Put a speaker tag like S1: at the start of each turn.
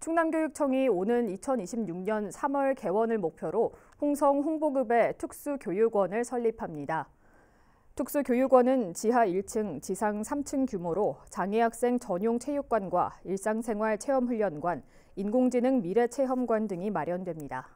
S1: 충남교육청이 오는 2026년 3월 개원을 목표로 홍성 홍보급의 특수교육원을 설립합니다. 특수교육원은 지하 1층, 지상 3층 규모로 장애학생 전용 체육관과 일상생활 체험훈련관, 인공지능 미래체험관 등이 마련됩니다.